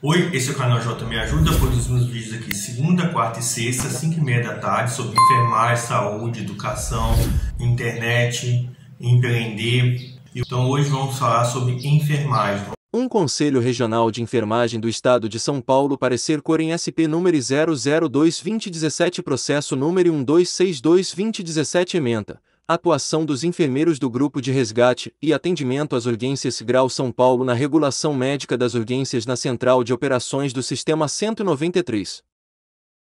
Oi, esse é o canal J Me Ajuda, produzo meus vídeos aqui segunda, quarta e sexta, 5 e meia da tarde, sobre enfermagem, saúde, educação, internet, empreender. Então hoje vamos falar sobre enfermagem. Um Conselho Regional de Enfermagem do Estado de São Paulo parecer cor em SP número 002-2017 processo número 1262-2017 ementa Atuação dos enfermeiros do Grupo de Resgate e Atendimento às Urgências Grau São Paulo na regulação médica das urgências na Central de Operações do Sistema 193.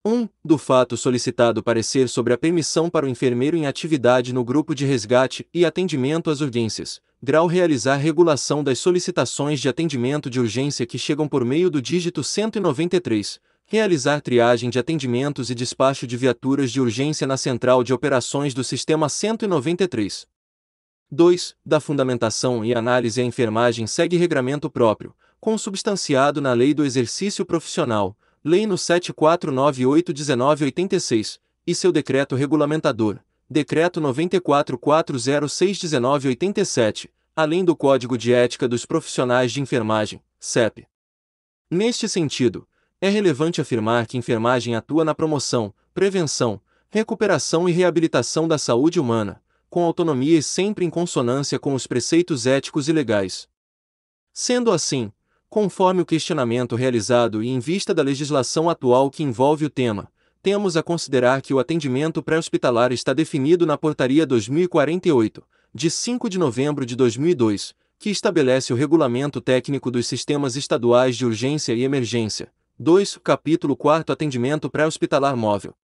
1. Do fato solicitado parecer sobre a permissão para o enfermeiro em atividade no Grupo de Resgate e Atendimento às Urgências, grau realizar regulação das solicitações de atendimento de urgência que chegam por meio do dígito 193, realizar triagem de atendimentos e despacho de viaturas de urgência na Central de Operações do Sistema 193. 2. Da fundamentação e análise a enfermagem segue regramento próprio, consubstanciado na Lei do Exercício Profissional, Lei no 7498-1986, e seu decreto regulamentador, Decreto 94406-1987, além do Código de Ética dos Profissionais de Enfermagem, CEP. Neste sentido, é relevante afirmar que enfermagem atua na promoção, prevenção, recuperação e reabilitação da saúde humana, com autonomia e sempre em consonância com os preceitos éticos e legais. Sendo assim, conforme o questionamento realizado e em vista da legislação atual que envolve o tema, temos a considerar que o atendimento pré-hospitalar está definido na Portaria 2048, de 5 de novembro de 2002, que estabelece o Regulamento Técnico dos Sistemas Estaduais de Urgência e Emergência, 2. Capítulo 4 Atendimento pré-hospitalar móvel.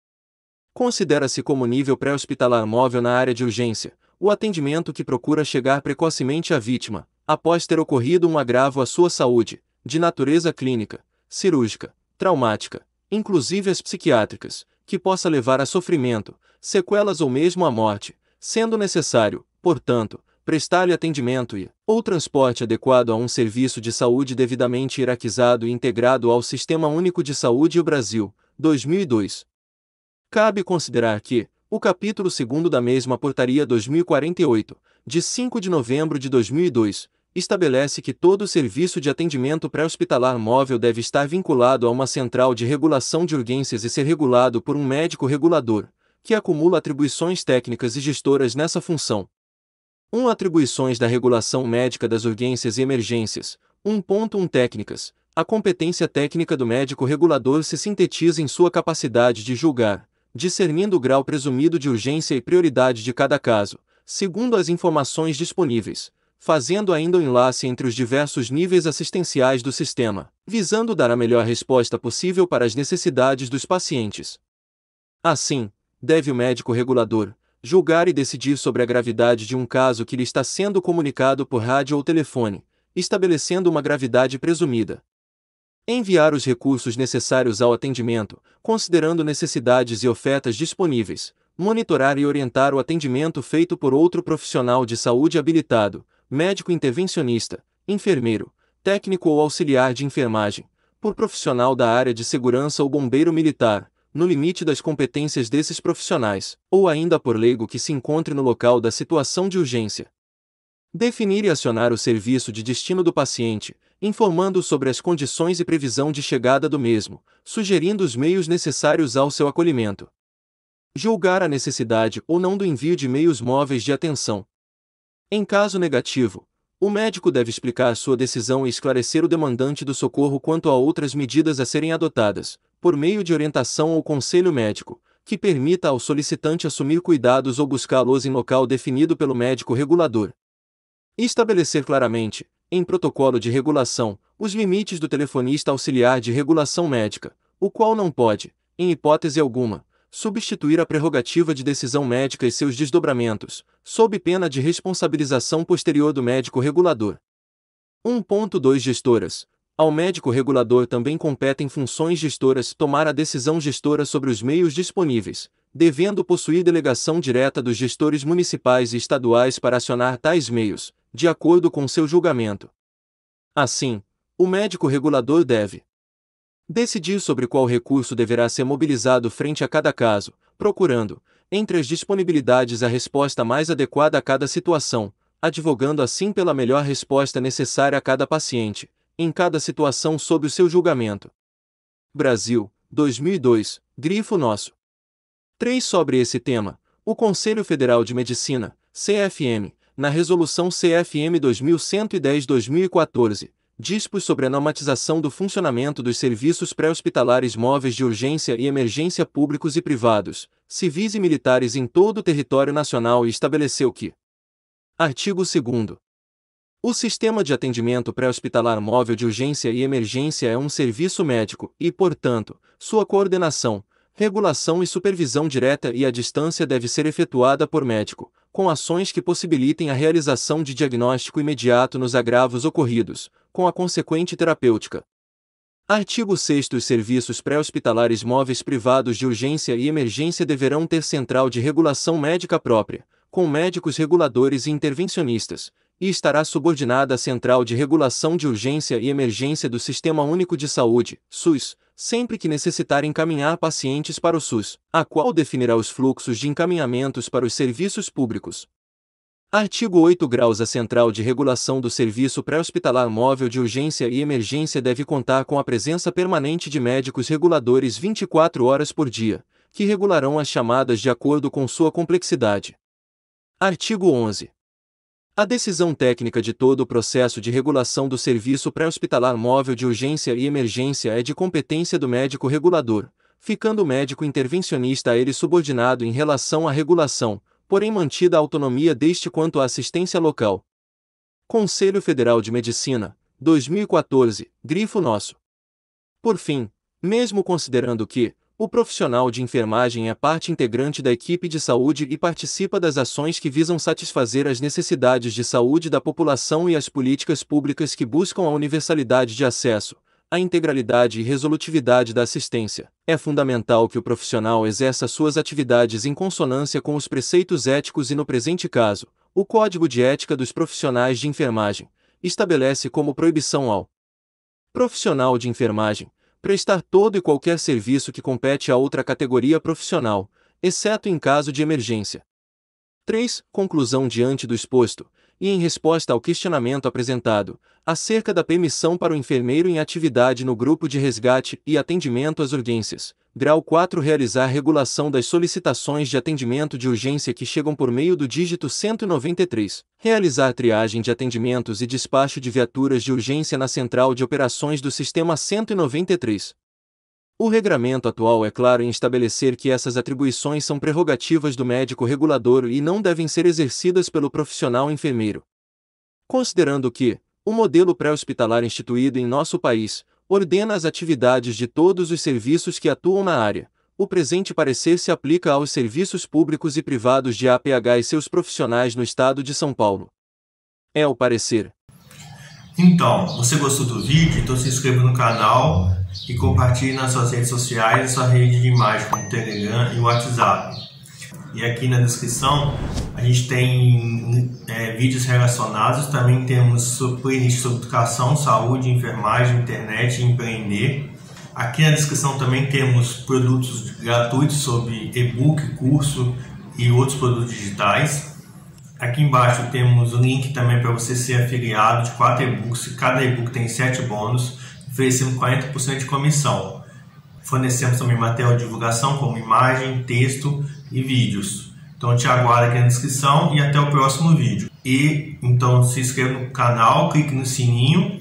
Considera-se como nível pré-hospitalar móvel na área de urgência, o atendimento que procura chegar precocemente à vítima, após ter ocorrido um agravo à sua saúde, de natureza clínica, cirúrgica, traumática, inclusive as psiquiátricas, que possa levar a sofrimento, sequelas ou mesmo à morte, sendo necessário, portanto, prestar-lhe atendimento e, ou transporte adequado a um serviço de saúde devidamente hierarquizado e integrado ao Sistema Único de Saúde e o Brasil, 2002. Cabe considerar que, o capítulo 2 da mesma Portaria 2048, de 5 de novembro de 2002, estabelece que todo serviço de atendimento pré-hospitalar móvel deve estar vinculado a uma central de regulação de urgências e ser regulado por um médico regulador, que acumula atribuições técnicas e gestoras nessa função. 1. Atribuições da regulação médica das urgências e emergências. 1.1 Técnicas. A competência técnica do médico regulador se sintetiza em sua capacidade de julgar, discernindo o grau presumido de urgência e prioridade de cada caso, segundo as informações disponíveis, fazendo ainda o um enlace entre os diversos níveis assistenciais do sistema, visando dar a melhor resposta possível para as necessidades dos pacientes. Assim, deve o médico regulador, julgar e decidir sobre a gravidade de um caso que lhe está sendo comunicado por rádio ou telefone, estabelecendo uma gravidade presumida. Enviar os recursos necessários ao atendimento, considerando necessidades e ofertas disponíveis, monitorar e orientar o atendimento feito por outro profissional de saúde habilitado, médico intervencionista, enfermeiro, técnico ou auxiliar de enfermagem, por profissional da área de segurança ou bombeiro militar, no limite das competências desses profissionais, ou ainda por leigo que se encontre no local da situação de urgência. Definir e acionar o serviço de destino do paciente, informando sobre as condições e previsão de chegada do mesmo, sugerindo os meios necessários ao seu acolhimento. Julgar a necessidade ou não do envio de meios móveis de atenção. Em caso negativo, o médico deve explicar sua decisão e esclarecer o demandante do socorro quanto a outras medidas a serem adotadas, por meio de orientação ou conselho médico, que permita ao solicitante assumir cuidados ou buscá-los em local definido pelo médico regulador. Estabelecer claramente, em protocolo de regulação, os limites do telefonista auxiliar de regulação médica, o qual não pode, em hipótese alguma, substituir a prerrogativa de decisão médica e seus desdobramentos, sob pena de responsabilização posterior do médico regulador. 1.2 Gestoras, ao médico regulador também competem funções gestoras tomar a decisão gestora sobre os meios disponíveis, devendo possuir delegação direta dos gestores municipais e estaduais para acionar tais meios, de acordo com seu julgamento. Assim, o médico regulador deve decidir sobre qual recurso deverá ser mobilizado frente a cada caso, procurando, entre as disponibilidades, a resposta mais adequada a cada situação, advogando assim pela melhor resposta necessária a cada paciente, em cada situação sob o seu julgamento. Brasil, 2002, grifo nosso. 3. Sobre esse tema, o Conselho Federal de Medicina, CFM, na Resolução CFM 2110-2014, dispôs sobre a normatização do funcionamento dos serviços pré-hospitalares móveis de urgência e emergência públicos e privados, civis e militares em todo o território nacional e estabeleceu que: Artigo 2 o Sistema de Atendimento Pré-Hospitalar Móvel de Urgência e Emergência é um serviço médico e, portanto, sua coordenação, regulação e supervisão direta e à distância deve ser efetuada por médico, com ações que possibilitem a realização de diagnóstico imediato nos agravos ocorridos, com a consequente terapêutica. Artigo 6 Os serviços pré-hospitalares móveis privados de urgência e emergência deverão ter central de regulação médica própria, com médicos reguladores e intervencionistas, e estará subordinada à Central de Regulação de Urgência e Emergência do Sistema Único de Saúde, SUS, sempre que necessitar encaminhar pacientes para o SUS, a qual definirá os fluxos de encaminhamentos para os serviços públicos. Artigo 8 graus A Central de Regulação do Serviço Pré-Hospitalar Móvel de Urgência e Emergência deve contar com a presença permanente de médicos reguladores 24 horas por dia, que regularão as chamadas de acordo com sua complexidade. Artigo 11. A decisão técnica de todo o processo de regulação do serviço pré-hospitalar móvel de urgência e emergência é de competência do médico regulador, ficando o médico intervencionista a ele subordinado em relação à regulação, porém mantida a autonomia deste quanto à assistência local. Conselho Federal de Medicina, 2014, grifo nosso. Por fim, mesmo considerando que, o profissional de enfermagem é parte integrante da equipe de saúde e participa das ações que visam satisfazer as necessidades de saúde da população e as políticas públicas que buscam a universalidade de acesso, a integralidade e resolutividade da assistência. É fundamental que o profissional exerça suas atividades em consonância com os preceitos éticos e, no presente caso, o Código de Ética dos Profissionais de Enfermagem estabelece como proibição ao profissional de enfermagem prestar todo e qualquer serviço que compete a outra categoria profissional, exceto em caso de emergência. 3. Conclusão diante do exposto e em resposta ao questionamento apresentado, acerca da permissão para o enfermeiro em atividade no grupo de resgate e atendimento às urgências, grau 4 realizar regulação das solicitações de atendimento de urgência que chegam por meio do dígito 193, realizar triagem de atendimentos e despacho de viaturas de urgência na central de operações do sistema 193, o regramento atual é claro em estabelecer que essas atribuições são prerrogativas do médico regulador e não devem ser exercidas pelo profissional enfermeiro. Considerando que o modelo pré-hospitalar instituído em nosso país ordena as atividades de todos os serviços que atuam na área, o presente parecer se aplica aos serviços públicos e privados de APH e seus profissionais no estado de São Paulo. É o parecer então, você gostou do vídeo? Então se inscreva no canal e compartilhe nas suas redes sociais e sua rede de imagem, como Telegram e WhatsApp. E aqui na descrição a gente tem é, vídeos relacionados, também temos playlist sobre educação, saúde, enfermagem, internet e empreender. Aqui na descrição também temos produtos gratuitos sobre e-book, curso e outros produtos digitais. Aqui embaixo temos o link também para você ser afiliado de quatro e-books. Cada e-book tem sete bônus, oferecendo 40% de comissão. Fornecemos também material de divulgação como imagem, texto e vídeos. Então te aguardo aqui na descrição e até o próximo vídeo. E então se inscreva no canal, clique no sininho